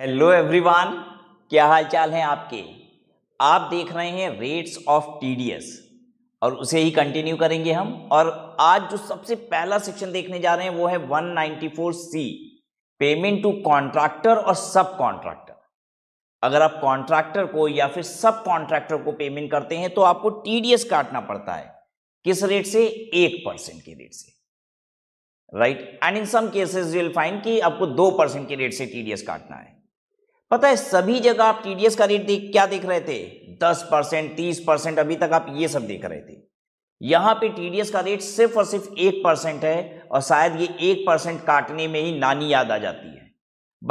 Hello everyone क्या हाल चाल है आपके आप देख रहे हैं रेट्स ऑफ टीडीएस और उसे ही कंटिन्यू करेंगे हम और आज जो सबसे पहला सेक्शन देखने जा रहे हैं वो है 194 सी पेमेंट टू कॉन्ट्रैक्टर और सब कॉन्ट्रैक्टर अगर आप कॉन्ट्रैक्टर को या फिर सब कॉन्ट्रैक्टर को पेमेंट करते हैं तो आपको टीडीएस काटना पड़ता है किस रेट से एक परसेंट के रेट से right and in some cases you will find कि आपको दो परसेंट के रेट से टीडीएस काटना है पता है सभी जगह आप टीडीएस का रेट देख क्या देख रहे थे दस परसेंट तीस परसेंट अभी तक आप ये सब देख रहे थे यहां पे टीडीएस का रेट सिर्फ और सिर्फ एक परसेंट है और शायद ये एक परसेंट काटने में ही नानी याद आ जाती है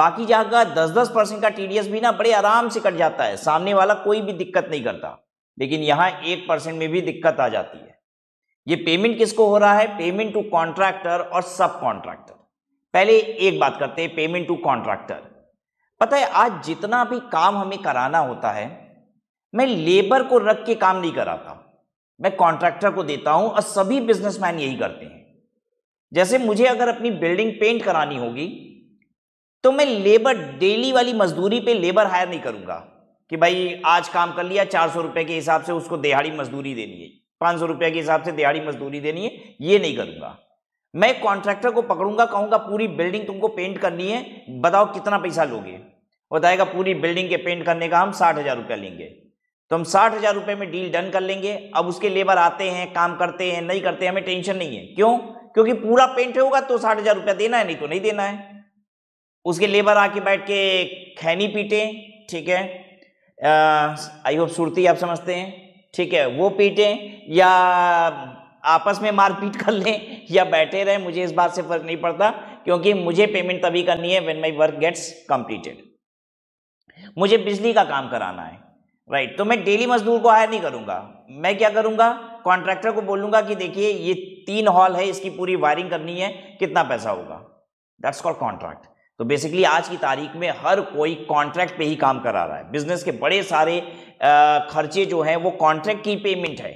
बाकी जगह दस दस परसेंट का टीडीएस भी ना बड़े आराम से कट जाता है सामने वाला कोई भी दिक्कत नहीं करता लेकिन यहाँ एक परसेंट में भी दिक्कत आ जाती है ये पेमेंट किसको हो रहा है पेमेंट टू कॉन्ट्रैक्टर और सब कॉन्ट्रैक्टर पहले एक बात करते हैं पेमेंट टू कॉन्ट्रैक्टर पता है आज जितना भी काम हमें कराना होता है मैं लेबर को रख के काम नहीं कराता मैं कॉन्ट्रैक्टर को देता हूं और सभी बिजनेसमैन यही करते हैं जैसे मुझे अगर अपनी बिल्डिंग पेंट करानी होगी तो मैं लेबर डेली वाली मजदूरी पे लेबर हायर नहीं करूंगा कि भाई आज काम कर लिया चार सौ रुपये के हिसाब से उसको दिहाड़ी मजदूरी देनी है पाँच सौ रुपये के हिसाब से दिहाड़ी मजदूरी देनी है ये नहीं करूंगा मैं कॉन्ट्रैक्टर को पकड़ूंगा कहूंगा पूरी बिल्डिंग तुमको पेंट करनी है बताओ कितना पैसा लोगे बताएगा पूरी बिल्डिंग के पेंट करने का हम साठ हज़ार रुपया लेंगे तो हम साठ हज़ार रुपये में डील डन कर लेंगे अब उसके लेबर आते हैं काम करते हैं नहीं करते हैं, हमें टेंशन नहीं है क्यों क्योंकि पूरा पेंट होगा तो साठ हज़ार रुपया देना है नहीं तो नहीं देना है उसके लेबर आके बैठ के खैनी पीटे ठीक है आई होप सुरती आप समझते हैं ठीक है वो पीटें या आपस में मारपीट कर लें या बैठे रहें मुझे इस बात से फर्क नहीं पड़ता क्योंकि मुझे पेमेंट तभी करनी है when my work gets completed मुझे बिजली का काम कराना है राइट तो मैं डेली मजदूर को हायर नहीं करूंगा मैं क्या करूंगा कॉन्ट्रैक्टर को बोलूंगा कि देखिए ये तीन हॉल है इसकी पूरी वायरिंग करनी है कितना पैसा होगा दैट्स कॉल कॉन्ट्रैक्ट तो बेसिकली आज की तारीख में हर कोई कॉन्ट्रैक्ट पे ही काम करा रहा है बिजनेस के बड़े सारे खर्चे जो हैं वो कॉन्ट्रैक्ट की पेमेंट है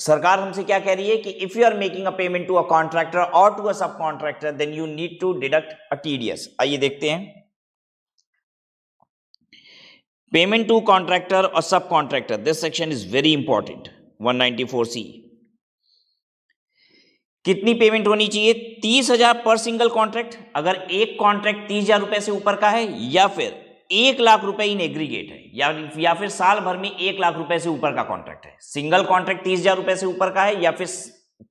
सरकार हमसे क्या कह रही है कि if you are making a payment to a contractor और to a sub contractor then you need to deduct a TDS आइए देखते हैं पेमेंट टू कॉन्ट्रैक्टर और sub contractor this section is very important 194 C कितनी payment होनी चाहिए तीस हजार पर सिंगल कॉन्ट्रैक्ट अगर एक कॉन्ट्रैक्ट तीस हजार रुपए से ऊपर का है या फिर एक लाख रुपए इन एग्रीगेट है या या फिर साल भर में एक लाख रुपए से ऊपर का कॉन्ट्रैक्ट है सिंगल कॉन्ट्रैक्ट तीस हजार रुपए से ऊपर का है या फिर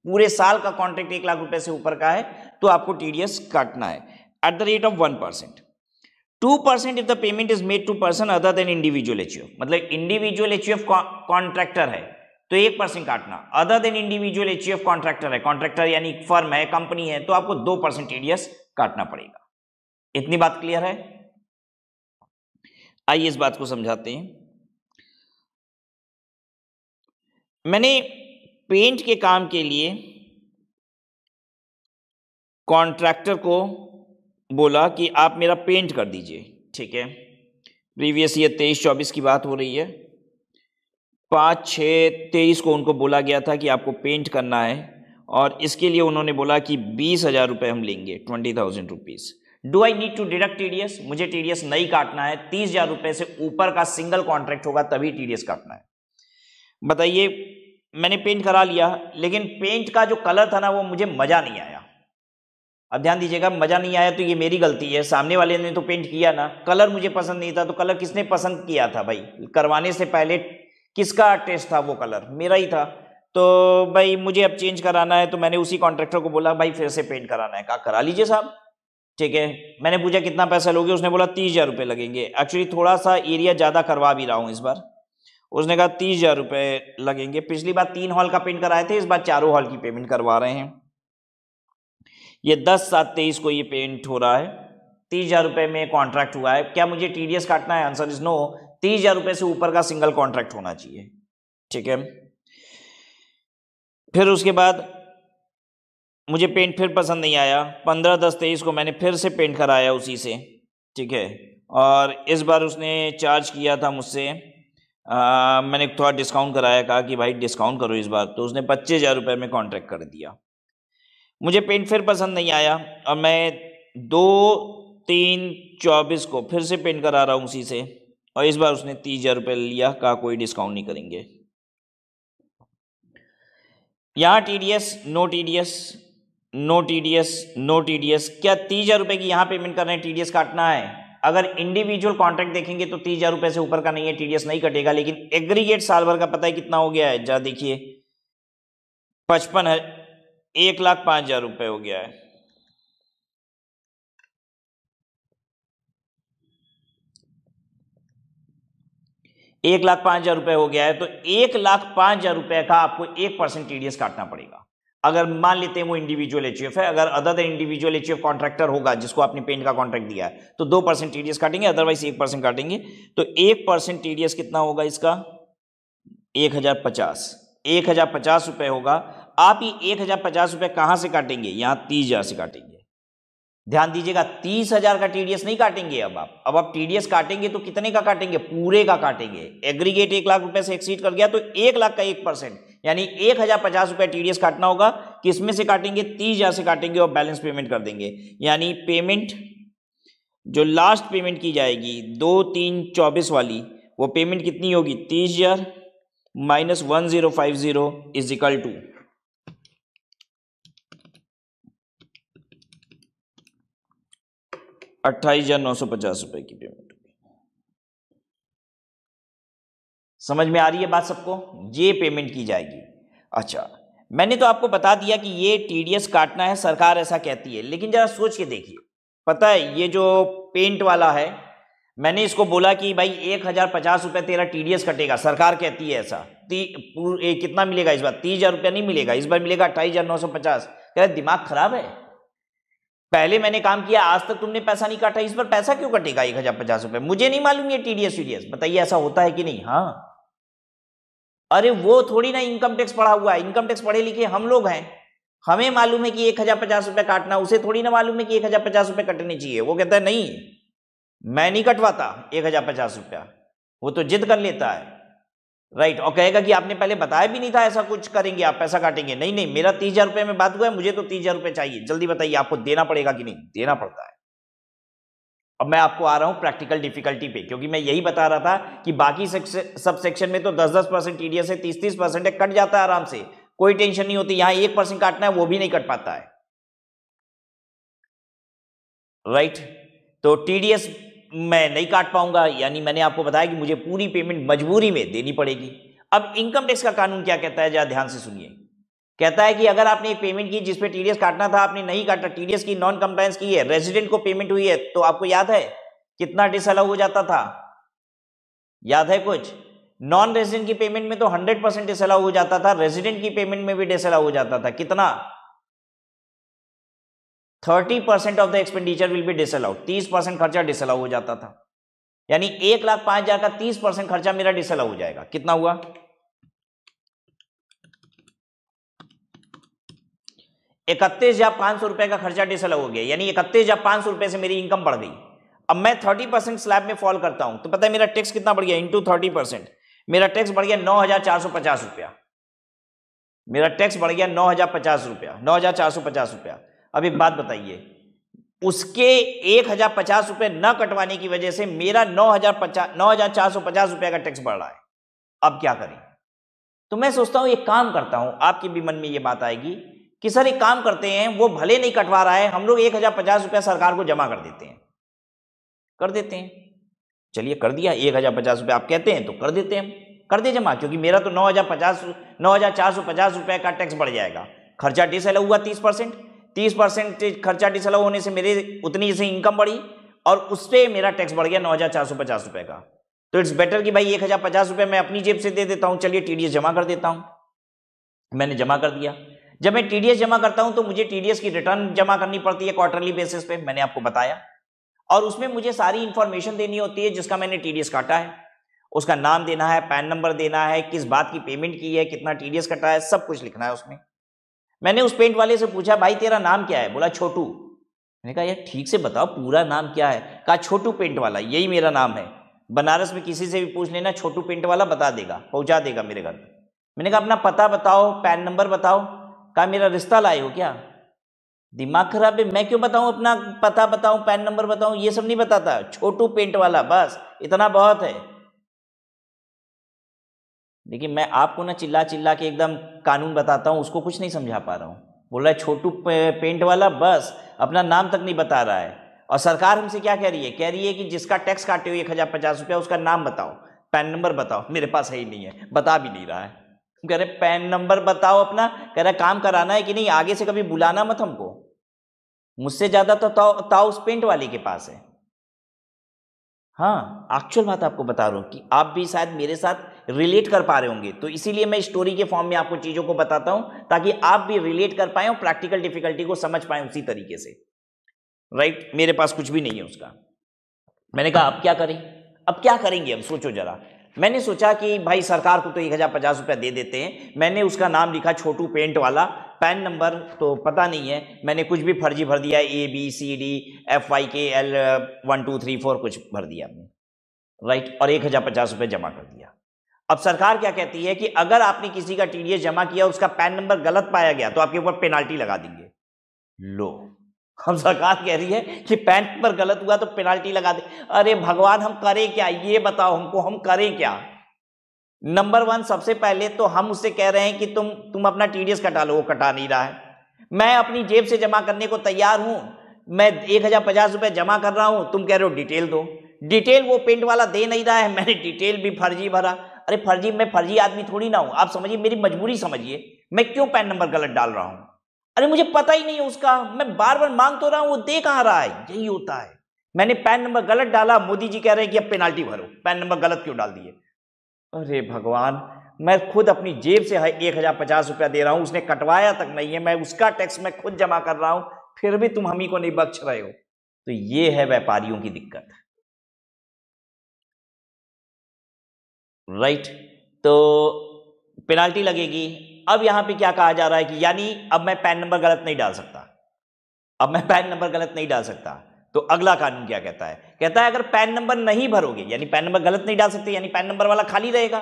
पूरे साल का कॉन्ट्रैक्ट एक लाख रुपए से ऊपर का है तो आपको टीडीएस काटना है at the rate of one percent two percent if the payment is made to person other than individual H मतलब इंडिविजुअल एच कॉन्ट्रैक्टर है तो एक परसेंट काटना other than individual H contractor है कॉन्ट्रैक्टर यानी फर्म है कंपनी है तो आपको दो परसेंट टीडीएस काटना पड़ेगा इतनी बात क्लियर है आइए इस बात को समझाते हैं मैंने पेंट के काम के लिए कॉन्ट्रैक्टर को बोला कि आप मेरा पेंट कर दीजिए ठीक है प्रीवियस ईयर तेईस चौबीस की बात हो रही है पाँच छः तेईस को उनको बोला गया था कि आपको पेंट करना है और इसके लिए उन्होंने बोला कि बीस हज़ार रुपये हम लेंगे twenty thousand rupees do I need to deduct TDS मुझे टीडीएस नहीं काटना है तीस हजार रुपए से ऊपर का सिंगल कॉन्ट्रैक्ट होगा तभी टीडीएस काटना है बताइए मैंने पेंट करा लिया लेकिन पेंट का जो कलर था ना वो मुझे मजा नहीं आया अब ध्यान दीजिएगा मजा नहीं आया तो ये मेरी गलती है सामने वाले ने तो पेंट किया ना कलर मुझे पसंद नहीं था तो कलर किसने पसंद किया था भाई करवाने से पहले किसका टेस्ट था वो कलर मेरा ही था तो भाई मुझे अब चेंज कराना है तो मैंने उसी कॉन्ट्रैक्टर को बोला भाई फिर से पेंट कराना है कहा करा लीजिए साहब ठीक है मैंने पूछा कितना पैसा लोगे उसने बोला तीस हज़ार रुपये लगेंगे एक्चुअली थोड़ा सा एरिया ज़्यादा करवा भी रहा हूँ इस बार उसने कहा तीस हज़ार रुपये लगेंगे पिछली बार तीन हॉल का पेंट कराए थे इस बार चारों हॉल की पेमेंट करवा रहे हैं ये दस सात तेईस को ये पेंट हो रहा है तीस हज़ार रुपये में कॉन्ट्रैक्ट हुआ है क्या मुझे टी काटना है आंसर इज नो तीस हज़ार रुपये से ऊपर का सिंगल कॉन्ट्रैक्ट होना चाहिए ठीक है फिर उसके बाद मुझे पेंट फिर पसंद नहीं आया पंद्रह दस तेईस को मैंने फिर से पेंट कराया उसी से ठीक है और इस बार उसने चार्ज किया था मुझसे मैंने थोड़ा डिस्काउंट कराया कहा कि भाई डिस्काउंट करो इस बार तो उसने पच्चीस हज़ार रुपये में कॉन्ट्रैक्ट कर दिया मुझे पेंट फिर पसंद नहीं आया और मैं दो तीन चौबीस को फिर से पेंट करा रहा हूँ उसी से और इस बार उसने तीस हज़ार रुपये लिया कहा कोई डिस्काउंट नहीं करेंगे यहाँ T D S no T D S no TDS no TDS क्या तीस हजार रुपए की यहां पेमेंट कर रहे हैं टीडीएस काटना है अगर इंडिविजुअल कॉन्ट्रैक्ट देखेंगे तो तीस हजार रुपए से ऊपर का नहीं है टीडीएस नहीं कटेगा लेकिन एग्रीगेट साल भर का पता है कितना हो गया है जहां देखिए पचपन एक लाख पांच हजार रुपये हो गया है एक लाख पांच हजार रुपये हो गया है तो एक लाख पांच हजार रुपए का आपको एक परसेंट टीडीएस काटना पड़ेगा अगर मान लेते हैं वो इंडिविजुअल एच है अगर other than individual H contractor होगा जिसको आपने पेंट का कॉन्ट्रैक्ट दिया है तो दो परसेंट टीडीएस काटेंगे अदरवाइज एक परसेंट काटेंगे तो एक परसेंट टीडीएस कितना होगा इसका एक हजार पचास एक हजार पचास रुपये होगा आप ये एक हजार पचास रुपये कहाँ से काटेंगे यहाँ तीस हजार से काटेंगे ध्यान दीजिएगा तीस हजार का टीडीएस नहीं काटेंगे अब आप अब आप टीडीएस काटेंगे तो कितने का काटेंगे पूरे का काटेंगे एग्रीगेट एक लाख रुपए से एक्सीड कर गया तो एक लाख का एक परसेंट यानी एक हज़ार पचास रुपया टी डी एस काटना होगा किसमें से काटेंगे तीस हज़ार से काटेंगे और बैलेंस पेमेंट कर देंगे यानी पेमेंट जो लास्ट पेमेंट की जाएगी दो तीन चौबीस वाली वो पेमेंट कितनी होगी तीस हज़ार minus one zero five zero is equal to अट्ठाईस हज़ार नौ सौ पचास रुपए की पेमेंट समझ में आ रही है बात सबको ये पेमेंट की जाएगी अच्छा मैंने तो आपको बता दिया कि ये टी काटना है सरकार ऐसा कहती है लेकिन ज़रा सोच के देखिए पता है ये जो पेंट वाला है मैंने इसको बोला कि भाई एक हज़ार पचास रुपये तेरा टी कटेगा सरकार कहती है ऐसा ती ए, कितना मिलेगा इस बार तीस हज़ार रुपया नहीं मिलेगा इस बार मिलेगा अट्ठाईस हज़ार नौ सौ पचास तेरा दिमाग खराब है पहले मैंने काम किया आज तक तुमने पैसा नहीं काटा इस बार पैसा क्यों कटेगा एक हज़ार पचास रुपये मुझे नहीं मालूम ये टी डी एस बताइए ऐसा होता है कि नहीं हाँ अरे वो थोड़ी ना इनकम टैक्स पढ़ा हुआ है इनकम टैक्स पढ़े लिखे हम लोग हैं हमें मालूम है कि एक हजार पचास रुपये काटना उसे थोड़ी ना मालूम है कि एक हजार पचास रुपये कटने चाहिए वो कहता है नहीं मैं नहीं कटवाता एक हजार पचास रुपया वो तो जिद कर लेता है राइट और कहेगा कि आपने पहले बताया भी नहीं था ऐसा कुछ करेंगे आप पैसा काटेंगे नहीं नहीं मेरा तीस हजार रुपये में बात हुआ है मुझे तो तीस हजार रुपये चाहिए जल्दी बताइए आपको देना पड़ेगा कि नहीं देना पड़ता है अब मैं आपको आ रहा हूं प्रैक्टिकल डिफिकल्टी पे क्योंकि मैं यही बता रहा था कि बाकी सब सेक्शन में तो 10-10 परसेंट टीडीएस है 30-30 परसेंट है कट जाता है आराम से कोई टेंशन नहीं होती यहां एक परसेंट काटना है वो भी नहीं कट पाता है राइट तो टीडीएस मैं नहीं काट पाऊंगा यानी मैंने आपको बताया कि मुझे पूरी पेमेंट मजबूरी में देनी पड़ेगी अब इनकम टैक्स का कानून क्या कहता है जरा ध्यान से सुनिए कहता है कि अगर आपने एक पेमेंट की जिसपे टीडीएस काटना था आपने नहीं काटा टीडीएस की नॉन कंप्लायंस की है रेजिडेंट को पेमेंट हुई है तो आपको याद है कितना डिसअलाउ हो जाता था याद है कुछ नॉन रेजिडेंट की पेमेंट में तो 100 परसेंट डिसअलाउ हो जाता था रेजिडेंट की पेमेंट में भी डिसअलाउ हो जाता था कितना 30 percent of the expenditure will be disallow 30 percent खर्चा डिसअलाउ हो जाता था यानी एक लाख पांच हजार का 30 परसेंट खर्चा मेरा डिसअलाउ हो जाएगा कितना हुआ इकतीस हजार पांच सौ रुपए का खर्चा डिसल हो गया यानी इकतीस हजार पांच सौ रुपए से मेरी इनकम बढ़ गई अब मैं थर्टी परसेंट स्लैब में फॉल करता हूं तो पता है मेरा टैक्स कितना बढ़ गया इंटू थर्टी परसेंट मेरा टैक्स बढ़ गया नौ हजार चार सौ पचास रुपया मेरा टैक्स बढ़ गया नौ हजार पचास रुपया नौ हजार चार सौ पचास रुपया अब एक बात बताइए उसके एक हजार पचास रुपये न कटवाने की वजह से मेरा नौ हजार पचास नौ हजार चार सौ पचास रुपये का टैक्स बढ़ रहा है अब क्या करें तो मैं सोचता हूं ये काम करता हूं आपके भी मन में ये बात आएगी कि सर एक काम करते हैं वो भले नहीं कटवा रहा है हम लोग एक हज़ार पचास रुपया सरकार को जमा कर देते हैं कर देते हैं चलिए कर दिया एक हज़ार पचास रुपया आप कहते हैं तो कर देते हैं कर दे जमा क्योंकि मेरा तो नौ हज़ार पचास नौ हज़ार चार सौ पचास रुपये का टैक्स बढ़ जाएगा खर्चा डिसअलाउ हुआ तीस परसेंट तीस परसेंट खर्चा डिसअलाउ होने से मेरे उतनी से इनकम बढ़ी और उस पर मेरा टैक्स बढ़ गया नौ हज़ार चार सौ पचास रुपये का तो इट्स बेटर कि भाई एक हज़ार पचास रुपये मैं अपनी जेब से दे देता हूँ चलिए टी जमा कर देता हूँ मैंने जमा कर दिया जब मैं टीडीएस जमा करता हूं तो मुझे टीडीएस की रिटर्न जमा करनी पड़ती है क्वार्टरली बेसिस पे मैंने आपको बताया और उसमें मुझे सारी इंफॉर्मेशन देनी होती है जिसका मैंने टीडीएस काटा है उसका नाम देना है पैन नंबर देना है किस बात की पेमेंट की है कितना टीडीएस कटा है सब कुछ लिखना है उसमें मैंने उस पेंट वाले से पूछा भाई तेरा नाम क्या है बोला छोटू मैंने कहा यार ठीक से बताओ पूरा नाम क्या है कहा छोटू पेंट वाला यही मेरा नाम है बनारस में किसी से भी पूछ लेना छोटू पेंट वाला बता देगा पहुंचा देगा मेरे घर मैंने कहा अपना पता बताओ पैन नंबर बताओ कहा मेरा रिश्ता लाए हो क्या दिमाग खराब है मैं क्यों बताऊं अपना पता बताऊं पैन नंबर बताऊं ये सब नहीं बताता छोटू पेंट वाला बस इतना बहुत है देखिए मैं आपको ना चिल्ला चिल्ला के एकदम कानून बताता हूँ उसको कुछ नहीं समझा पा रहा हूँ बोल रहा है छोटू पेंट वाला बस अपना नाम तक नहीं बता रहा है और सरकार हमसे क्या कह रही है कह रही है कि जिसका टैक्स काटे हुए एक हज़ार पचास रुपया उसका नाम बताओ पैन नंबर बताओ मेरे पास है ही नहीं है बता भी नहीं रहा है कह रहे पैन नंबर बताओ अपना कह रहे काम कराना है कि नहीं आगे से कभी बुलाना मत हमको मुझसे ज़्यादा तो ताउस पेंट वाले के पास है हाँ एक्चुअल बात आपको बता रहा हूँ कि आप भी शायद मेरे साथ रिलेट कर पा रहे होंगे तो इसीलिए मैं स्टोरी के फॉर्म में आपको चीज़ों को बताता हूँ ताकि आप भी रिलेट कर पाएँ और प्रैक्टिकल डिफिकल्टी को समझ पाएँ उसी तरीके से राइट right? मेरे पास कुछ भी नहीं है उसका मैंने कहा अब क्या करें अब क्या करेंगे हम सोचो जरा मैंने सोचा कि भाई सरकार को तो एक हज़ार पचास रुपया दे देते हैं मैंने उसका नाम लिखा छोटू पेंट वाला पैन नंबर तो पता नहीं है मैंने कुछ भी फर्जी भर दिया A B C D F Y K L one two three four कुछ भर दिया हमने राइट और एक हज़ार पचास रुपये जमा कर दिया अब सरकार क्या कहती है कि अगर आपने किसी का टी जमा किया उसका पैन नंबर गलत पाया गया तो आपके ऊपर पेनाल्टी लगा देंगे लो हम सरकार कह रही है कि पैंट पर गलत हुआ तो पेनाल्टी लगा दे अरे भगवान हम करें क्या ये बताओ हमको हम करें क्या नंबर वन सबसे पहले तो हम उससे कह रहे हैं कि तुम तुम अपना टीडीएस कटा लो वो कटा नहीं रहा है मैं अपनी जेब से जमा करने को तैयार हूं मैं एक हज़ार पचास रुपये जमा कर रहा हूं तुम कह रहे हो डिटेल दो डिटेल वो पेंट वाला दे नहीं रहा है मैंने डिटेल भी फर्जी भरा अरे फर्जी मैं फर्जी आदमी थोड़ी ना हूं आप समझिए मेरी मजबूरी समझिए मैं क्यों पैन नंबर गलत डाल रहा हूं अरे मुझे पता ही नहीं है उसका मैं बार बार मांग तो रहा हूं वो दे कहां रहा है यही होता है मैंने पैन नंबर गलत डाला मोदी जी कह रहे हैं कि अब पेनाल्टी भरो पैन नंबर गलत क्यों डाल दिए अरे भगवान मैं खुद अपनी जेब से एक हजार पचास रुपया दे रहा हूं उसने कटवाया तक नहीं है मैं उसका टैक्स मैं खुद जमा कर रहा हूं फिर भी तुम हम ही को नहीं बख्श रहे हो तो ये है व्यापारियों की दिक्कत राइट तो पेनाल्टी लगेगी अब यहां पे क्या कहा जा रहा है कि यानी अब मैं पैन नंबर गलत नहीं डाल सकता अब मैं पैन नंबर गलत नहीं डाल सकता तो अगला कानून क्या कहता है कहता है अगर पैन नंबर नहीं भरोगे यानी पैन नंबर गलत नहीं डाल सकते यानी पैन नंबर वाला खाली रहेगा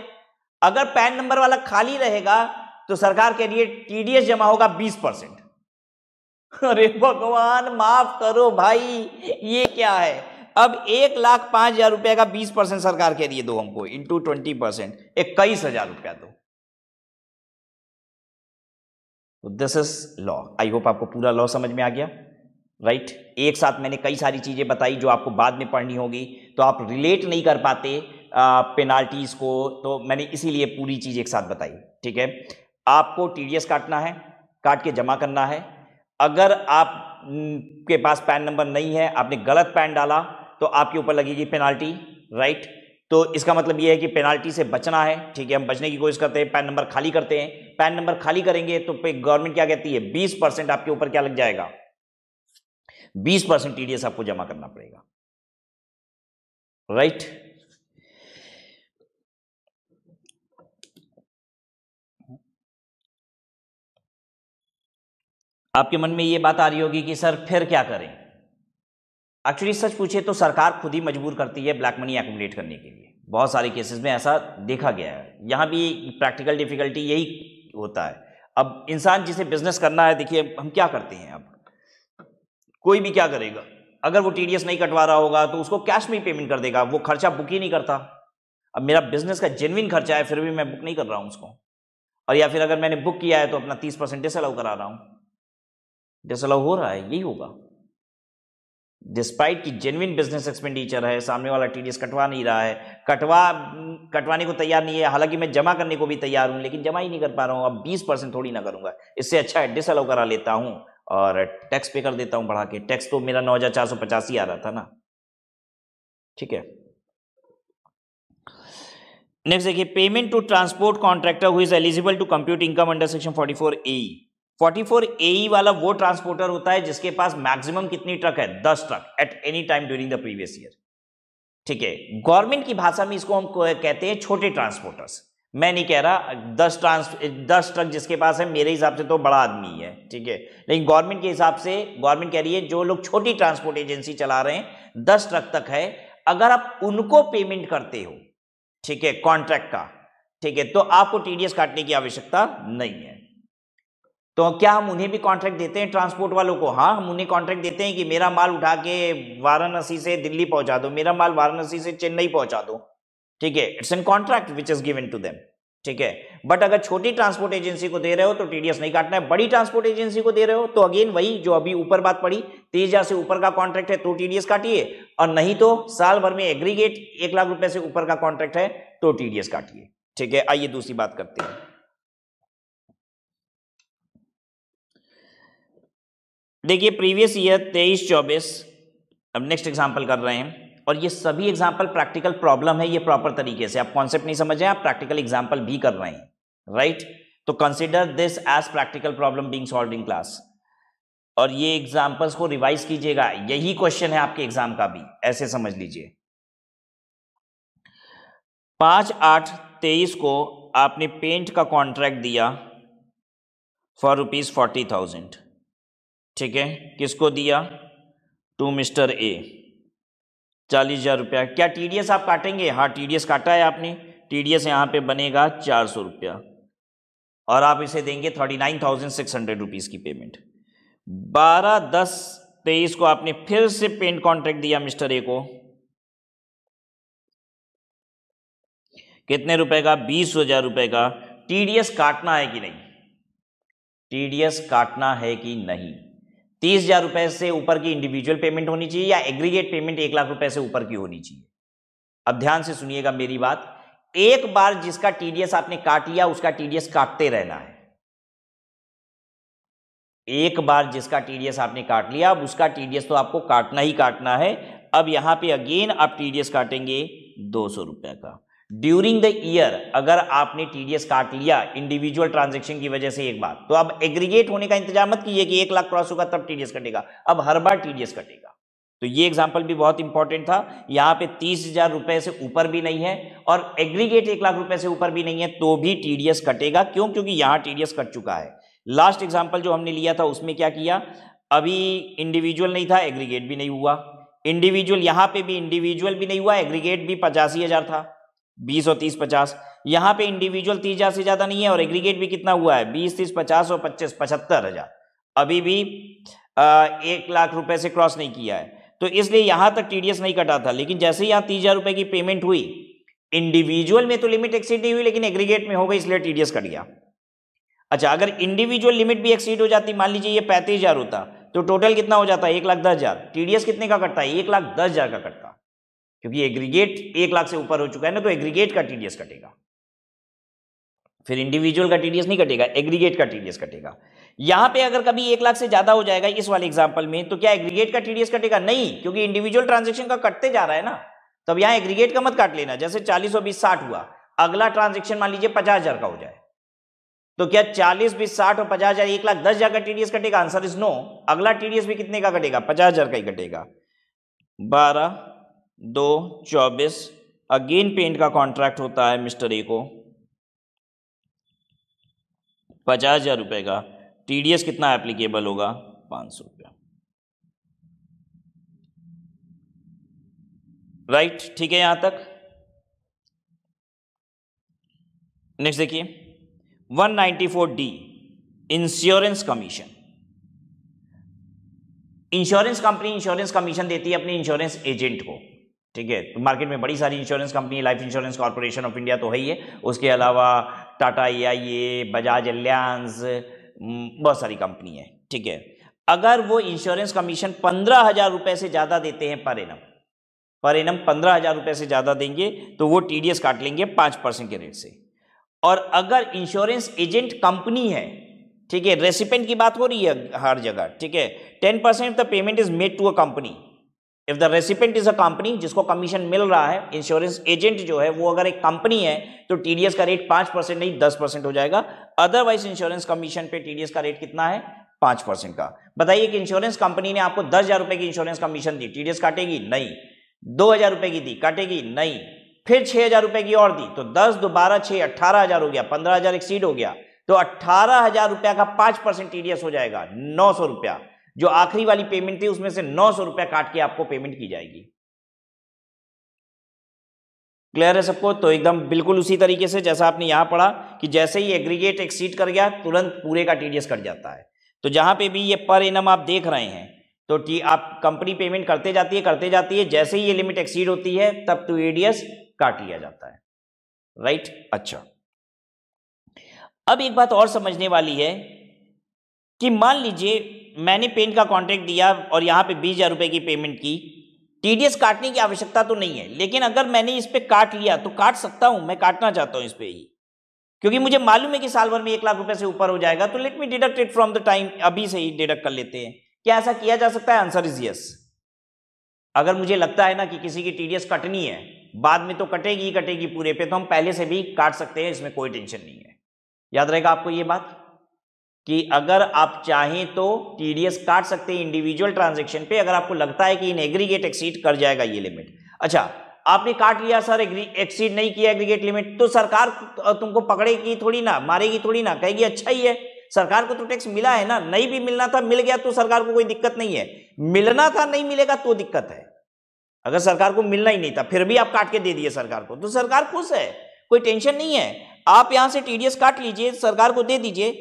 अगर पैन नंबर वाला खाली रहेगा तो सरकार के लिए टीडीएस जमा होगा बीस परसेंट अरे भगवान माफ करो भाई ये क्या है अब एक लाख पांच हजार रुपए का बीस परसेंट सरकार के लिए दो हमको इंटू ट्वेंटी परसेंट इक्कीस हजार रुपया दो तो this is law I hope आपको पूरा लॉ समझ में आ गया राइट right? एक साथ मैंने कई सारी चीज़ें बताई जो आपको बाद में पढ़नी होगी तो आप रिलेट नहीं कर पाते पेनाल्टीज़ को तो मैंने इसीलिए पूरी चीज़ एक साथ बताई ठीक है आपको टी काटना है काट के जमा करना है अगर आप के पास पैन नंबर नहीं है आपने गलत पैन डाला तो आपके ऊपर लगेगी पेनाल्टी राइट तो इसका मतलब ये है कि पेनाल्टी से बचना है ठीक है हम बचने की कोशिश करते हैं पैन नंबर खाली करते हैं पैन नंबर खाली करेंगे तो गवर्नमेंट क्या कहती है बीस परसेंट आपके ऊपर क्या लग जाएगा बीस परसेंट टीडीएस आपको जमा करना पड़ेगा राइट आपके मन में ये बात आ रही होगी कि सर फिर क्या करें एक्चुअली सच पूछे तो सरकार खुद ही मजबूर करती है ब्लैक मनी एकुमुलेट करने के लिए बहुत सारे केसेस में ऐसा देखा गया है यहाँ भी प्रैक्टिकल डिफिकल्टी यही होता है अब इंसान जिसे बिजनेस करना है देखिए हम क्या करते हैं अब कोई भी क्या करेगा अगर वो टी नहीं कटवा रहा होगा तो उसको कैश में ही पेमेंट कर देगा वो खर्चा बुक ही नहीं करता अब मेरा बिजनेस का जेनविन खर्चा है फिर भी मैं बुक नहीं कर रहा हूँ उसको और या फिर अगर मैंने बुक किया है तो अपना तीस परसेंट डिसअलाउ करा रहा हूँ डिसअलाउ हो रहा है यही होगा डिस्पाइट की जेनविन बिजनेस एक्सपेंडिचर है सामने वाला एस कटवा नहीं रहा है कटवा कटवाने को तैयार नहीं है हालांकि मैं जमा करने को भी तैयार हूं लेकिन जमा ही नहीं कर पा रहा हूं अब 20 परसेंट थोड़ी ना करूंगा इससे अच्छा है डिसअलाउ करा लेता हूं और टैक्स पे कर देता हूं बढ़ा के टैक्स तो मेरा नौ हजार चार सौ ही आ रहा था ना ठीक है नेक्स्ट देखिए payment to transport contractor who is eligible to compute income under section forty four A 44 A e वाला वो ट्रांसपोर्टर होता है जिसके पास मैक्सिमम कितनी ट्रक है 10 truck at any time during the previous year ठीक है गवर्नमेंट की भाषा में इसको हम कहते हैं छोटे ट्रांसपोर्टर्स मैं नहीं कह रहा दस ट्रांस दस ट्रक जिसके पास है मेरे हिसाब से तो बड़ा आदमी है ठीक है लेकिन गवर्नमेंट के हिसाब से गवर्नमेंट कह रही है जो लोग छोटी ट्रांसपोर्ट एजेंसी चला रहे हैं दस ट्रक तक है अगर आप उनको पेमेंट करते हो ठीक है कॉन्ट्रैक्ट का ठीक है तो आपको टीडीएस काटने की आवश्यकता नहीं है तो क्या हम उन्हें भी कॉन्ट्रैक्ट देते हैं ट्रांसपोर्ट वालों को हाँ हम उन्हें कॉन्ट्रैक्ट देते हैं कि मेरा माल उठा के वाराणसी से दिल्ली पहुंचा दो मेरा माल वाराणसी से चेन्नई पहुंचा दो ठीक है it's an contract which is given to them ठीक है बट अगर छोटी ट्रांसपोर्ट एजेंसी को दे रहे हो तो टीडीएस नहीं काटना है बड़ी ट्रांसपोर्ट एजेंसी को दे रहे हो तो अगेन वही जो अभी ऊपर बात पड़ी तीस हजार से ऊपर का कॉन्ट्रैक्ट है तो टीडीएस काटिए और नहीं तो साल भर में एग्रीगेट एक लाख रुपए से ऊपर का कॉन्ट्रैक्ट है तो टीडीएस काटिए ठीक है आइए दूसरी बात करते हैं देखिए प्रीवियस ईयर तेईस चौबीस अब नेक्स्ट एग्जाम्पल कर रहे हैं और ये सभी एग्जाम्पल प्रैक्टिकल प्रॉब्लम है ये प्रॉपर तरीके से आप कॉन्सेप्ट नहीं समझ रहे आप प्रैक्टिकल एग्जाम्पल भी कर रहे हैं राइट तो consider this as practical problem being solve in class और ये एग्जाम्पल्स को रिवाइज कीजिएगा यही क्वेश्चन है आपके एग्जाम का भी ऐसे समझ लीजिए पांच आठ तेईस को आपने पेंट का कॉन्ट्रैक्ट दिया फॉर रुपीज़ फोर्टी थाउजेंड ठीक है किसको दिया टू मिस्टर ए चालीस हज़ार रुपया क्या टीडीएस आप काटेंगे हाँ टीडीएस काटा है आपने टीडीएस यहां पे बनेगा चार सौ रुपया और आप इसे देंगे thirty nine thousand six hundred rupees की पेमेंट बारह दस तेईस को आपने फिर से पेंट कॉन्ट्रैक्ट दिया मिस्टर ए को कितने रुपए का बीस हजार रुपए का टीडीएस काटना है कि नहीं टीडीएस काटना है कि नहीं तीस हजार रुपए से ऊपर की इंडिविजुअल पेमेंट होनी चाहिए या एग्रीगेट पेमेंट एक लाख रुपए से ऊपर की होनी चाहिए अब ध्यान से सुनिएगा मेरी बात एक बार जिसका टीडीएस आपने काट लिया उसका टीडीएस काटते रहना है एक बार जिसका टीडीएस आपने काट लिया अब उसका टीडीएस तो आपको काटना ही काटना है अब यहां पे अगेन आप टीडीएस काटेंगे दो सौ रुपए का ड्यूरिंग द ईयर अगर आपने टीडीएस काट लिया इंडिविजुअल ट्रांजेक्शन की वजह से एक बार तो अब एग्रीगेट होने का इंतजार मत कीजिए कि एक लाख क्रॉस होगा तब टीडीएस कटेगा अब हर बार टीडीएस कटेगा तो ये एग्जाम्पल भी बहुत इंपॉर्टेंट था यहां पे तीस हजार रुपए से ऊपर भी नहीं है और एग्रीगेट एक लाख रुपए से ऊपर भी नहीं है तो भी टीडीएस कटेगा क्यों क्योंकि यहां टीडीएस कट चुका है लास्ट एग्जाम्पल जो हमने लिया था उसमें क्या किया अभी इंडिविजुअल नहीं था एग्रीगेट भी नहीं हुआ इंडिविजुअल यहां पे भी इंडिविजुअल भी नहीं हुआ एग्रीगेट भी पचासी हजार था बीस और तीस पचास यहाँ पे इंडिविजुअल तीस हजार से ज्यादा नहीं है और एग्रीगेट भी कितना हुआ है बीस तीस पचास और पच्चीस पचहत्तर हजार अभी भी आ, एक लाख रुपए से क्रॉस नहीं किया है तो इसलिए यहां तक टीडीएस नहीं कटा था लेकिन जैसे यहां तीस हजार रुपए की पेमेंट हुई इंडिविजुअल में तो लिमिट एक्सीड नहीं हुई लेकिन एग्रीगेट में हो गई इसलिए टीडीएस कट गया अच्छा अगर इंडिविजुअल लिमिट भी एक्सीड हो जाती मान लीजिए ये पैंतीस हजार होता तो टोटल कितना हो जाता है एक लाख दस हजार टीडीएस कितने का कटता है एक लाख दस हजार का कटता क्योंकि एग्रीगेट एक लाख से ऊपर हो चुका है ना तो एग्रीगेट का टीडीएस कटेगा फिर इंडिविजुअल का टीडीएस नहीं कटेगा एग्रीगेट का टीडीएस कटेगा यहां पे अगर कभी एक लाख से ज्यादा हो जाएगा इस वाले एग्जाम्पल में तो क्या एग्रीगेट का टीडीएस कटेगा नहीं क्योंकि इंडिविजुअल ट्रांजेक्शन का कटते जा रहा है ना तब यहां एग्रीगेट का मत काट लेना जैसे चालीस और बीस साठ हुआ अगला ट्रांजेक्शन मान लीजिए पचास हजार का हो जाए तो क्या चालीस बीस साठ और पचास हजार एक लाख दस हजार का टीडीएस कटेगा आंसर इज नो अगला टीडीएस भी कितने का कटेगा पचास हजार का ही कटेगा बारह दो चौबीस अगेन पेंट का कॉन्ट्रैक्ट होता है मिस्टर ए को पचास हजार रुपये का टीडीएस कितना एप्लीकेबल होगा पाँच सौ रुपया राइट ठीक है यहां तक नेक्स्ट देखिए 194 D insurance commission insurance company insurance commission देती है अपने इंश्योरेंस एजेंट को ठीक है तो मार्केट में बड़ी सारी insurance company life insurance corporation of India तो है ही है उसके अलावा Tata A I A Bajaj Allianz बहुत सारी कंपनी है ठीक है अगर वो इंश्योरेंस कमीशन पंद्रह हज़ार रुपये से ज़्यादा देते हैं पर एनम पर एनम पंद्रह हज़ार रुपये से ज़्यादा देंगे तो वो टी डी एस काट लेंगे पाँच परसेंट के रेट से और अगर इंश्योरेंस एजेंट कंपनी है ठीक है रेसिपेंट की बात हो रही है हर जगह ठीक है ten percent the payment is made to a company if the recipient is a company जिसको कमीशन मिल रहा है इंश्योरेंस एजेंट जो है वो अगर एक कंपनी है तो टीडीएस का रेट पांच परसेंट नहीं दस परसेंट हो जाएगा अदरवाइज इंश्योरेंस कमीशन पे टीडीएस का रेट कितना है पांच परसेंट का बताइए कि इंश्योरेंस कंपनी ने आपको दस हजार रुपए की इंश्योरेंस कमीशन दी टीडीएस काटेगी नहीं दो हजार रुपए की दी काटेगी नहीं फिर छह हजार रुपए की और दी तो दस दो बारह छह अट्ठारह हजार हो गया पंद्रह हजार एक्सीड हो गया तो अट्ठारह हजार रुपया का पांच परसेंट टीडीएस हो जाएगा नौ सौ रुपया जो आखिरी वाली पेमेंट थी उसमें से नौ सौ रुपया काट के आपको पेमेंट की जाएगी क्लियर है सबको तो एकदम बिल्कुल उसी तरीके से जैसा आपने यहां पढ़ा कि जैसे ही एग्रीगेट एक्सीड कर गया तुरंत पूरे का टीडीएस कट जाता है तो जहां पे भी ये पर इनम आप देख रहे हैं तो टी आप कंपनी पेमेंट करते जाती है करते जाती है जैसे ही ये लिमिट एक्सीड होती है तब टू तो एडीएस काट लिया जाता है राइट अच्छा अब एक बात और समझने वाली है कि मान लीजिए मैंने पेंट का कॉन्ट्रैक्ट दिया और यहाँ पे बीस हज़ार रुपये की पेमेंट की टीडीएस काटने की आवश्यकता तो नहीं है लेकिन अगर मैंने इस पर काट लिया तो काट सकता हूँ मैं काटना चाहता हूँ इस पर ही क्योंकि मुझे मालूम है कि साल भर में एक लाख रुपए से ऊपर हो जाएगा तो let me deduct it from the time अभी से ही डिडक्ट कर लेते हैं क्या ऐसा किया जा सकता है आंसर इज यस अगर मुझे लगता है ना कि किसी की टीडीएस कटनी है बाद में तो कटेगी ही कटेगी पूरे पे तो हम पहले से भी काट सकते हैं इसमें कोई टेंशन नहीं है याद रहेगा आपको ये बात कि अगर आप चाहें तो टीडीएस काट सकते हैं इंडिविजुअल ट्रांजेक्शन पे अगर आपको लगता है कि इन एग्रीगेट एक्सीड कर जाएगा ये लिमिट अच्छा आपने काट लिया सर एक्सीड नहीं किया एग्रीगेट लिमिट तो सरकार तुमको पकड़ेगी थोड़ी ना मारेगी थोड़ी ना कहेगी अच्छा ही है सरकार को तो टैक्स मिला है ना नहीं भी मिलना था मिल गया तो सरकार को कोई दिक्कत नहीं है मिलना था नहीं मिलेगा तो दिक्कत है अगर सरकार को मिलना ही नहीं था फिर भी आप काट के दे दिए सरकार को तो सरकार खुश है कोई टेंशन नहीं है आप यहां से टीडीएस काट लीजिए सरकार को दे दीजिए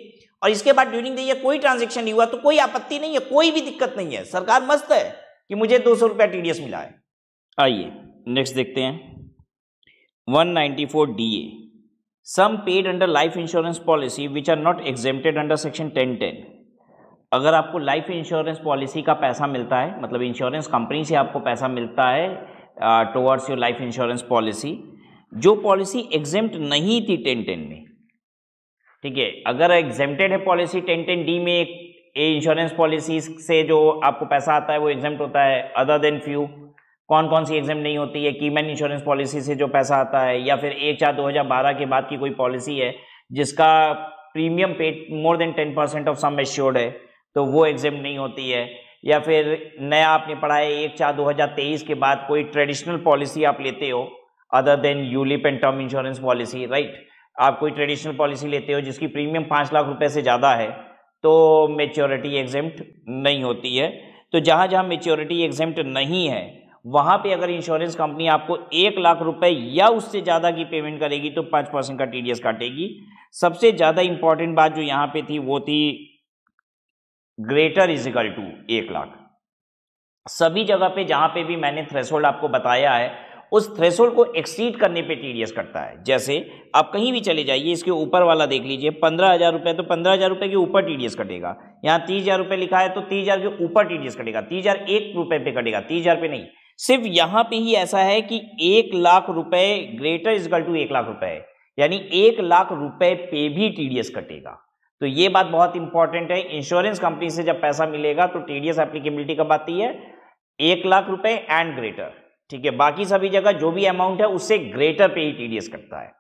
और इसके बाद ड्यूरिंग द ईयर कोई ट्रांजेक्शन नहीं हुआ तो कोई आपत्ति नहीं है कोई भी दिक्कत नहीं है सरकार मस्त है कि मुझे दो सौ रुपया टी मिला है आइए नेक्स्ट देखते हैं 194 ninety sum paid under life insurance policy which are not exempted under section ten ten अगर आपको लाइफ इंश्योरेंस पॉलिसी का पैसा मिलता है मतलब इंश्योरेंस कंपनी से आपको पैसा मिलता है towards your life insurance policy जो पॉलिसी एग्जेम्प्ट नहीं थी टेन टेन में ठीक है अगर एग्जेम्प्टेड है पॉलिसी टेन टेन डी में ए इंश्योरेंस पॉलिसी से जो आपको पैसा आता है वो एग्जाम होता है अदर देन फ्यू कौन कौन सी एग्जाम नहीं होती है कीमैन इंश्योरेंस पॉलिसी से जो पैसा आता है या फिर एक चार दो हज़ार बारह के बाद की कोई पॉलिसी है जिसका premium paid more than ten percent of sum assured है तो वो एग्जाम नहीं होती है या फिर नया आपने पढ़ा है एक चार दो हज़ार तेईस के बाद कोई ट्रेडिशनल पॉलिसी आप लेते हो other than ULIP and term insurance policy right आप कोई ट्रेडिशनल पॉलिसी लेते हो जिसकी प्रीमियम पाँच लाख रुपए से ज़्यादा है तो मेच्योरिटी एग्जेम्प्ट नहीं होती है तो जहाँ जहाँ मेच्योरिटी एग्जेम्प्ट नहीं है वहाँ पे अगर इंश्योरेंस कंपनी आपको एक लाख रुपए या उससे ज़्यादा की पेमेंट करेगी तो पाँच परसेंट का टी काटेगी सबसे ज़्यादा इंपॉर्टेंट बात जो यहाँ पे थी वो थी ग्रेटर इजिकल टू एक लाख सभी जगह पे जहाँ पे भी मैंने थ्रेसोल्ड आपको बताया है उस थ्रेसोल्ड को एक्सीड करने पे टीडीएस कटता है जैसे आप कहीं भी चले जाइए इसके ऊपर वाला देख लीजिए पंद्रह हज़ार रुपये तो पंद्रह हज़ार रुपये के ऊपर टीडीएस कटेगा यहाँ तीस हज़ार रुपये लिखा है तो तीस हज़ार के ऊपर टीडीएस कटेगा तीस हज़ार एक रुपये पे कटेगा तीस हज़ार पे नहीं सिर्फ यहाँ पर ही ऐसा है कि एक लाख रुपए ग्रेटर इजगल टू एक लाख रुपए यानी एक लाख रुपए पे भी टीडीएस कटेगा तो ये बात बहुत इंपॉर्टेंट है इंश्योरेंस कंपनी से जब पैसा मिलेगा तो टीडीएस एप्लीकेबिलिटी कब आती है एक लाख रुपए एंड ग्रेटर ठीक है बाकी सभी जगह जो भी अमाउंट है उससे ग्रेटर पे ही टीडीएस कटता है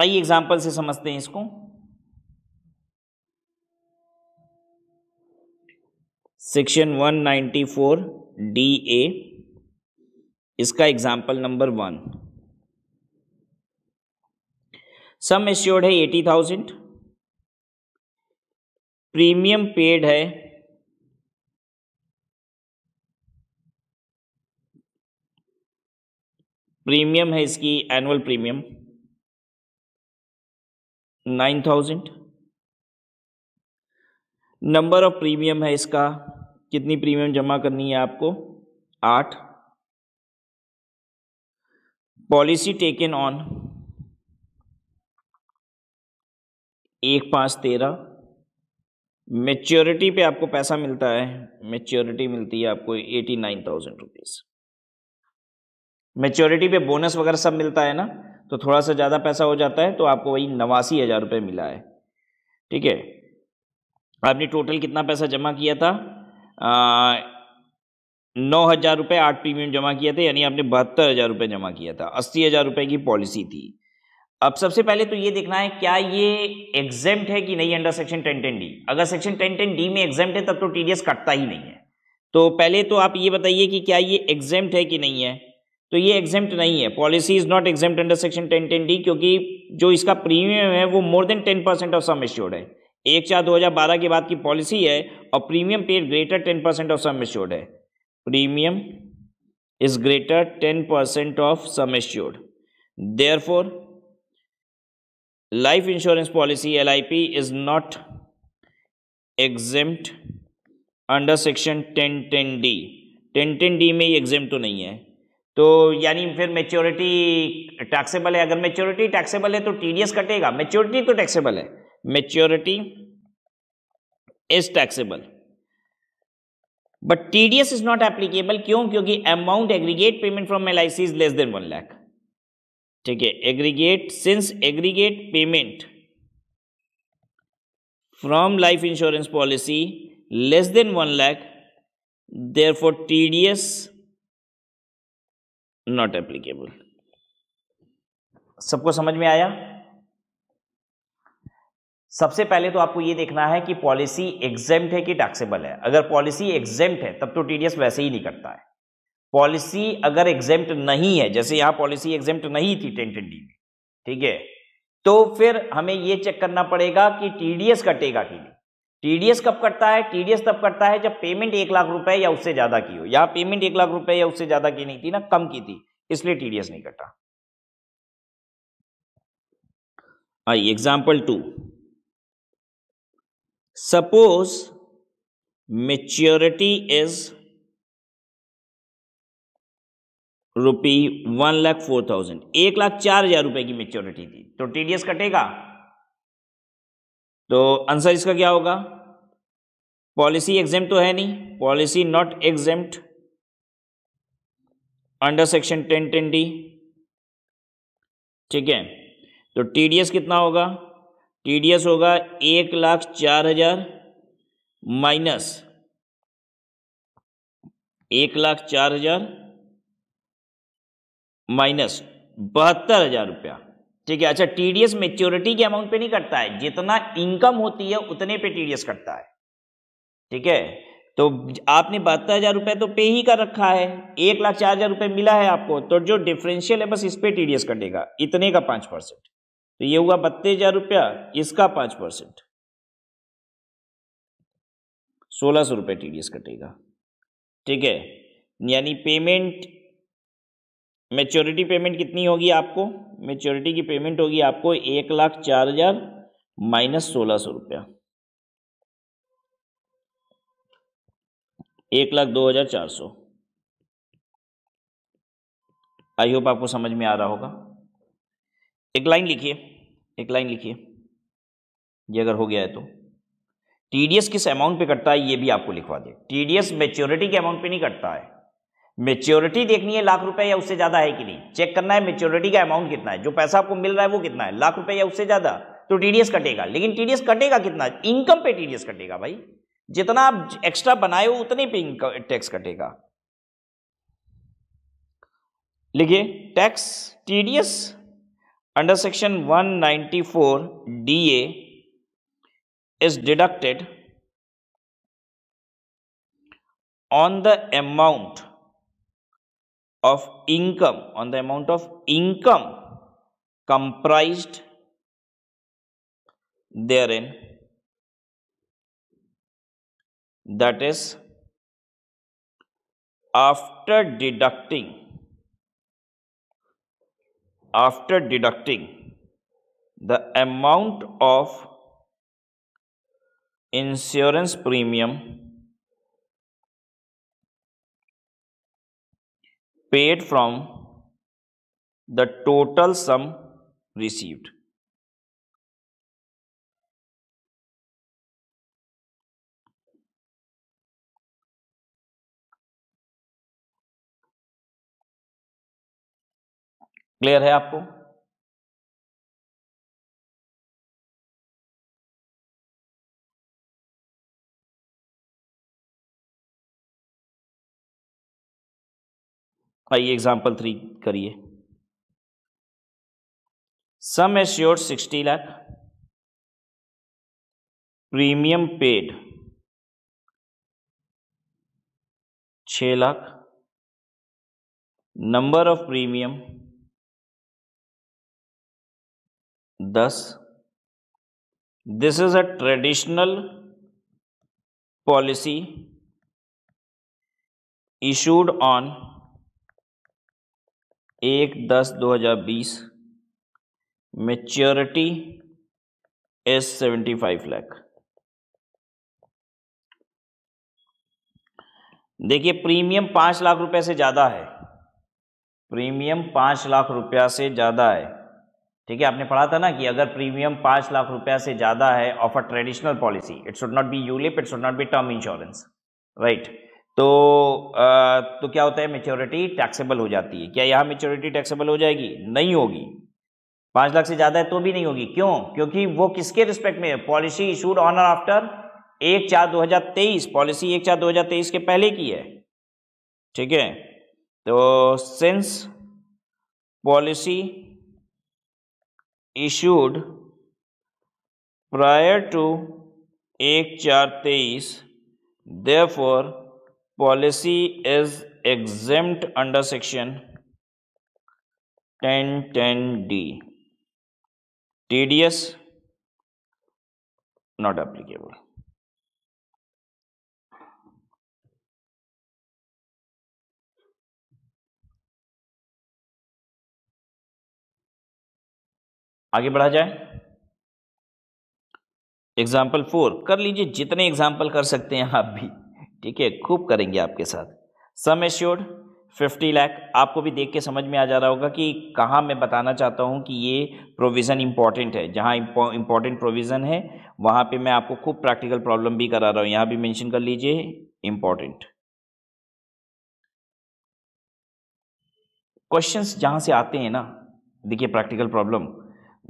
आई एग्जाम्पल से समझते हैं इसको सेक्शन 194 डी ए इसका example number one sum assured है एटी थाउजेंड प्रीमियम पेड है प्रीमियम है इसकी annual premium nine thousand number of premium है इसका कितनी प्रीमियम जमा करनी है आपको आठ पॉलिसी टेकन ऑन एक पाँच तेरह मेच्योरिटी पे आपको पैसा मिलता है मेच्योरिटी मिलती है आपको eighty nine thousand rupees maturity पे बोनस वगैरह सब मिलता है ना तो थोड़ा सा ज़्यादा पैसा हो जाता है तो आपको वही नवासी हज़ार रुपये मिला है ठीक है आपने टोटल कितना पैसा जमा किया था नौ हज़ार रुपये आठ प्रीमियम जमा किए थे यानी आपने बहत्तर हज़ार रुपये जमा किया था अस्सी हज़ार रुपये की पॉलिसी थी अब सबसे पहले तो ये देखना है क्या ये एग्जेम्प्ट है कि नहीं under section ten ten D अगर सेक्शन टेन टेन डी में एग्जेम्प्ट है तब तो टीडीएस कटता ही नहीं है तो पहले तो आप ये बताइए कि क्या ये एग्जेम्प्ट है कि नहीं है तो ये एग्जेम्प्ट नहीं है policy is not exempt under section ten ten D क्योंकि जो इसका प्रीमियम है वो more than ten percent of sum assured है एक चार दो हज़ार बारह के बाद की पॉलिसी है और premium paid greater ten percent of sum assured है premium is greater ten percent of sum assured therefore life insurance policy L I P is not exempt under section ten ten D ten ten D में ये exempt तो नहीं है तो यानी फिर maturity taxable है अगर मेच्योरिटी टैक्सेबल है तो टीडीएस कटेगा मेच्योरिटी तो टैक्सेबल है maturity is taxable but TDS is not applicable क्यों क्योंकि amount aggregate payment from L is less than one lakh ठीक है aggregate since aggregate payment from from life insurance policy less than 1 lakh therefore tds not applicable सबको समझ में आया सबसे पहले तो आपको यह देखना है कि पॉलिसी एग्जेम्प्ट है कि टैक्सेबल है अगर पॉलिसी एग्जेम्ट है तब तो टीडीएस वैसे ही नहीं करता है पॉलिसी अगर एग्जेम्प्ट नहीं है जैसे यहां पॉलिसी एग्जेम नहीं थी टेंटेड डी में ठीक है तो फिर हमें यह चेक करना पड़ेगा कि टीडीएस कटेगा कि नहीं टीडीएस कब कटता है टीडीएस तब कटता है जब पेमेंट एक लाख रुपए या उससे ज्यादा की हो या पेमेंट एक लाख रुपए या उससे ज्यादा की नहीं थी ना कम की थी इसलिए टीडीएस नहीं कटा I example two suppose maturity is rupee one lakh four thousand एक लाख चार हजार रुपए की मेच्योरिटी थी तो टीडीएस कटेगा तो आंसर इसका क्या होगा पॉलिसी एग्जाम तो है नहीं policy not exempt under section ten ten D ठीक है तो टीडीएस कितना होगा टीडीएस होगा एक लाख चार हजार माइनस एक लाख चार हजार माइनस बहत्तर हजार रुपया ठीक है अच्छा टीडीएस मेच्योरिटी के अमाउंट पे नहीं कटता है जितना इनकम होती है उतने पे टीडीएस कटता है ठीक है तो आपने बहत्तर हजार रुपये तो पे ही कर रखा है एक लाख चार हजार रुपये मिला है आपको तो जो डिफरेंशियल है बस इस पर टीडीएस कटेगा इतने का पांच परसेंट तो ये हुआ बत्तीस हजार रुपया इसका पांच परसेंट सोलह सौ रुपये टी कटेगा ठीक है यानी पेमेंट मेच्योरिटी पेमेंट कितनी होगी आपको मेच्योरिटी की पेमेंट होगी आपको एक लाख चार हजार माइनस सोलह सौ रुपया एक लाख दो हजार चार सौ आई होप आपको समझ में आ रहा होगा एक लाइन लिखिए एक लाइन लिखिए ये अगर हो गया है तो टीडीएस किस अमाउंट पे कटता है ये भी आपको लिखवा दे टीडीएस मेच्योरिटी के अमाउंट पे नहीं कटता है मेच्योरिटी देखनी है लाख रुपए या उससे ज़्यादा है कि नहीं चेक करना है मेच्योरिटी का अमाउंट कितना है जो पैसा आपको मिल रहा है वो कितना है लाख रुपए या उससे ज़्यादा तो टीडीएस कटेगा लेकिन टीडीएस कटेगा कितना इनकम पे टीडीएस कटेगा भाई जितना आप एक्स्ट्रा बनाए हो उतने पे टैक्स कटेगा लिखिए tax TDS under section 194 DA is deducted on the amount of income on the amount of income comprised therein that is after deducting after deducting the amount of insurance premium paid from the total sum received clear है आपको आइए example three करिए sum assured sixty lakh premium paid छ lakh number of premium दस this is a traditional policy issued on एक दस दो हज़ार बीस maturity is seventy five lakh देखिए प्रीमियम पाँच लाख रुपए से ज़्यादा है प्रीमियम पाँच लाख रुपया से ज़्यादा है ठीक है आपने पढ़ा था ना कि अगर प्रीमियम पाँच लाख रुपया से ज़्यादा है of a traditional policy it should not be ULIP it should not be term insurance right तो आ, तो क्या होता है मेच्योरिटी टैक्सेबल हो जाती है क्या यहाँ मेच्योरिटी टैक्सेबल हो जाएगी नहीं होगी पाँच लाख से ज़्यादा है तो भी नहीं होगी क्यों क्योंकि वो किसके रिस्पेक्ट में है पॉलिसी इशूड ऑन आफ्टर एक चार दो हज़ार तेईस पॉलिसी एक चार दो हज़ार तेईस के पहले की है ठीक है तो since policy issued prior to एक चार 23 therefore policy is exempt under section ten ten D applicable not applicable आगे बढ़ा जाए एग्जाम्पल फोर कर लीजिए जितने एग्जाम्पल कर सकते हैं आप भी ठीक है खूब करेंगे आपके साथ सम एश्योर्ड फिफ्टी लाख आपको भी देख के समझ में आ जा रहा होगा कि कहाँ मैं बताना चाहता हूँ कि ये प्रोविज़न इम्पॉर्टेंट है जहाँ इम्पॉर्टेंट प्रोविज़न है वहाँ पे मैं आपको खूब प्रैक्टिकल प्रॉब्लम भी करा रहा हूँ यहाँ भी मेंशन कर लीजिए इम्पॉर्टेंट क्वेश्चंस जहाँ से आते हैं ना देखिए प्रैक्टिकल प्रॉब्लम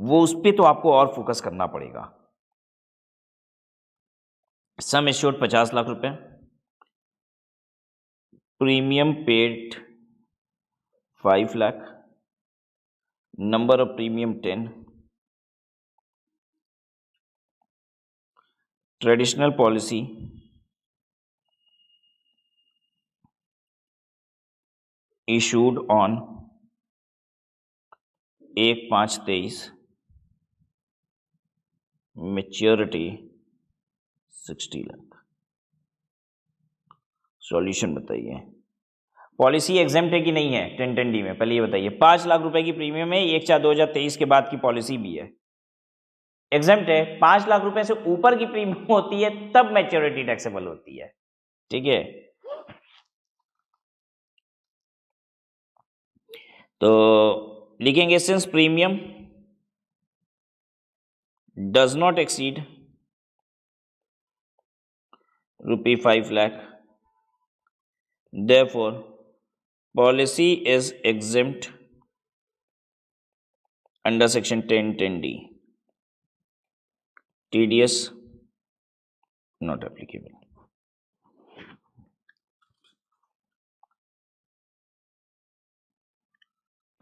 वो उस पर तो आपको और फोकस करना पड़ेगा सम एश्योर्ड पचास लाख रुपये premium paid 5 lakh number of premium 10 traditional policy issued on एक पाँच तेईस मेच्योरिटी सिक्सटी लाख सॉल्यूशन बताइए पॉलिसी एग्जाम है कि नहीं है टेन टेन डी में पहले ये बताइए पाँच लाख रुपए की प्रीमियम है एक चार दो हजार तेईस के बाद की पॉलिसी भी है एग्जाम है पाँच लाख रुपए से ऊपर की प्रीमियम होती है तब मेच्योरिटी टैक्सेबल होती है ठीक है तो लिखेंगे since premium does not exceed rupee five lakh therefore policy is exempt under section 1010d tds not applicable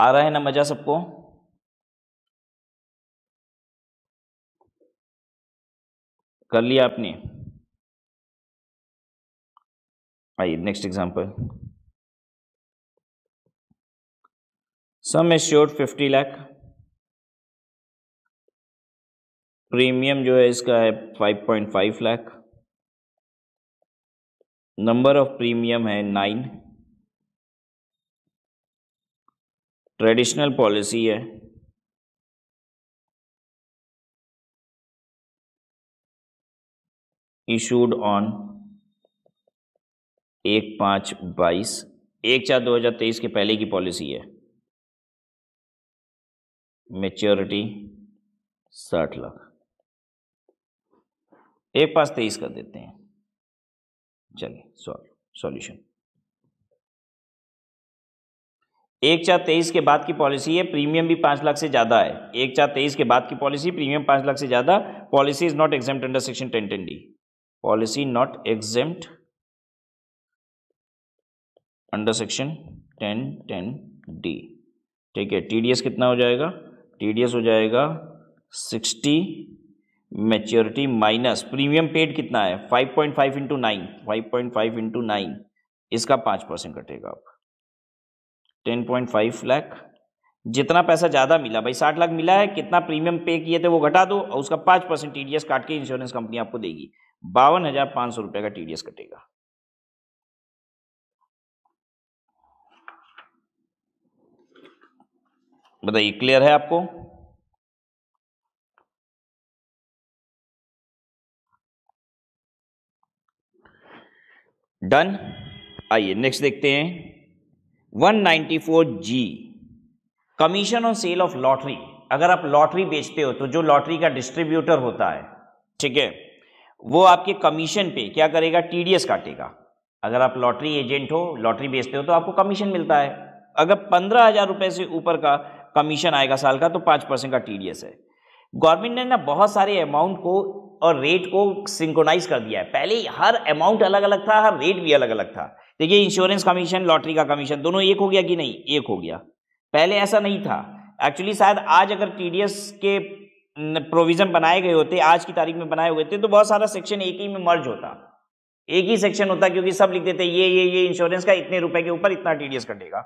आ रहा है ना मजा सबको कर लिया आपने आइए next example sum assured fifty lakh premium जो है इसका है five point five lakh number of premium है नाइन ट्रेडिशनल पॉलिसी है इशूड ऑन एक पाँच बाईस एक चार दो हज़ार तेईस के पहले की पॉलिसी है मेच्योरिटी साठ लाख एक पाँच तेईस कर देते हैं चलिए सॉल्व सॉल्यूशन एक चार तेईस के बाद की पॉलिसी है प्रीमियम भी पाँच लाख से ज़्यादा है एक चार तेईस के बाद की पॉलिसी प्रीमियम पाँच लाख से ज़्यादा policy is not exempt under section ten ten D policy not exempt under section ten ten D ठीक है टी कितना हो जाएगा टी हो जाएगा sixty maturity minus premium paid कितना है five point five into nine five point five into nine इसका पाँच परसेंट कटेगा आप टेन पॉइंट फाइव लैख जितना पैसा ज़्यादा मिला भाई साठ लाख मिला है कितना प्रीमियम पे किए थे वो घटा दो और उसका पाँच परसेंट टी काट के इंश्योरेंस कंपनी आपको देगी बावन हज़ार पाँच सौ रुपये का टी कटेगा बताइए क्लियर है आपको डन आइए नेक्स्ट देखते हैं 194 G commission on sale of lottery अगर आप लॉटरी बेचते हो तो जो लॉटरी का डिस्ट्रीब्यूटर होता है ठीक है वो आपके कमीशन पे क्या करेगा टीडीएस काटेगा अगर आप लॉटरी एजेंट हो लॉटरी बेचते हो तो आपको कमीशन मिलता है अगर पंद्रह हजार रुपए से ऊपर का कमीशन आएगा साल का तो पाँच परसेंट का टीडीएस है गवर्नमेंट ने ना बहुत सारे अमाउंट को और रेट को सिंक्रोनाइज कर दिया है पहले हर अमाउंट अलग अलग था हर रेट भी अलग अलग था देखिए इंश्योरेंस कमीशन लॉटरी का कमीशन दोनों एक हो गया कि नहीं एक हो गया पहले ऐसा नहीं था एक्चुअली शायद आज अगर टीडीएस के प्रोविजन बनाए गए होते आज की तारीख में बनाए हुए थे तो बहुत सारा सेक्शन एक ही में मर्ज होता एक ही सेक्शन होता क्योंकि सब लिख देते ये ये ये इंश्योरेंस का इतने रुपए के ऊपर इतना टीडीएस कटेगा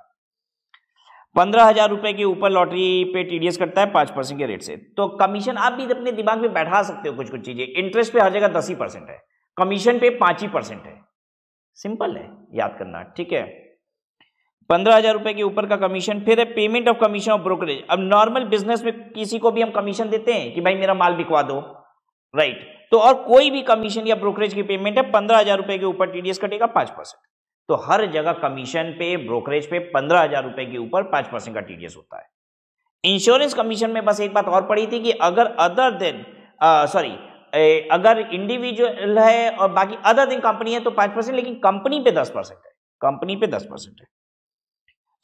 पंद्रह हजार रुपए के ऊपर लॉटरी पे टीडीएस कटता है पांच परसेंट के रेट से तो कमीशन आप भी अपने दिमाग में बैठा सकते हो कुछ कुछ चीजें इंटरेस्ट पे हर जगह दस ही परसेंट है कमीशन पे पांच ही परसेंट है सिंपल है याद करना ठीक है पंद्रह हजार रुपए के ऊपर का कमीशन फिर है payment of commission of brokerage अब नॉर्मल बिजनेस में किसी को भी हम कमीशन देते हैं कि भाई मेरा माल बिकवा दो राइट तो और कोई भी कमीशन या ब्रोकरेज की पेमेंट है पंद्रह हजार रुपए के ऊपर टीडीएस कटेगा पांच परसेंट तो हर जगह कमीशन पे ब्रोकरेज पे पंद्रह हजार रुपए के ऊपर पांच परसेंट का टीडीएस होता है इंश्योरेंस कमीशन में बस एक बात और पड़ी थी कि अगर अदर देन सॉरी अगर इंडिविजुअल है और बाकी अदर देन कंपनी है तो पांच परसेंट लेकिन कंपनी पे दस परसेंट है कंपनी पे दस परसेंट है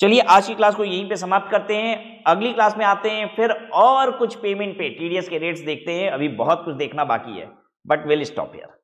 चलिए आज की क्लास को यहीं पे समाप्त करते हैं अगली क्लास में आते हैं फिर और कुछ पेमेंट पे टीडीएस के रेट्स देखते हैं अभी बहुत कुछ देखना बाकी है बट विल स्टॉप हियर